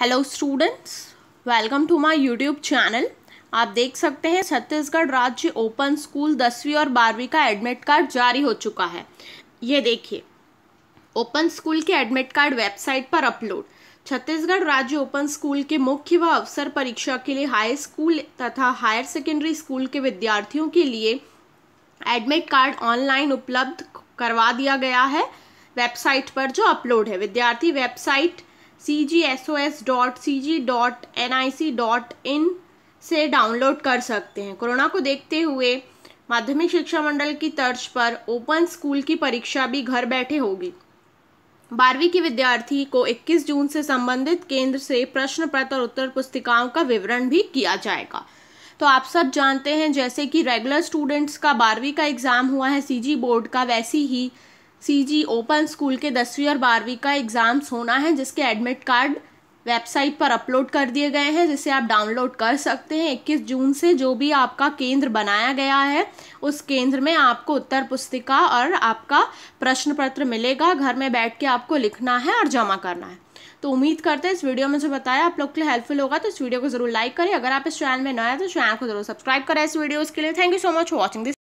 hello students welcome to my YouTube channel आप देख सकते हैं छत्तीसगढ़ राज्य ओपन स्कूल दसवीं और बारहवीं का एडमिट कार्ड जारी हो चुका है ये देखिए ओपन स्कूल के एडमिट कार्ड वेबसाइट पर अपलोड छत्तीसगढ़ राज्य ओपन स्कूल के मुख्य व अवसर परीक्षा के लिए हाई स्कूल तथा हायर सेकेंडरी स्कूल के विद्यार्थियों के लिए एडमिट कार्ड ऑनलाइन उपलब्ध करवा दिया गया है वेबसाइट पर जो अपलोड है विद्यार्थी website C G S O S dot C G dot N I C dot in से डाउनलोड कर सकते हैं कोरोना को देखते हुए माध्यमिक शिक्षा मंडल की तर्ज पर ओपन स्कूल की परीक्षा भी घर बैठे होगी बारहवीं के विद्यार्थी को 21 जून से संबंधित केंद्र से प्रश्न पत्र और उत्तर पुस्तिकाओं का विवरण भी किया जाएगा तो आप सब जानते हैं जैसे कि रेगुलर स्टूडेंट्स का बारहवीं का एग्ज़ाम हुआ है सीजी बोर्ड का वैसी ही सीजी ओपन स्कूल के दसवीं और बारहवीं का एग्ज़ाम्स होना है जिसके एडमिट कार्ड वेबसाइट पर अपलोड कर दिए गए हैं जिसे आप डाउनलोड कर सकते हैं 21 जून से जो भी आपका केंद्र बनाया गया है उस केंद्र में आपको उत्तर पुस्तिका और आपका प्रश्न पत्र मिलेगा घर में बैठ के आपको लिखना है और जमा करना है तो उम्मीद करते हैं इस वीडियो में जो बताया आप लोग के लिए हेल्पफुल होगा तो इस वीडियो को जरूर लाइक करें अगर आप इस चैनल में नए तो चैनल को जरूर सब्सक्राइब करें इस वीडियो के लिए thank you so much for watching this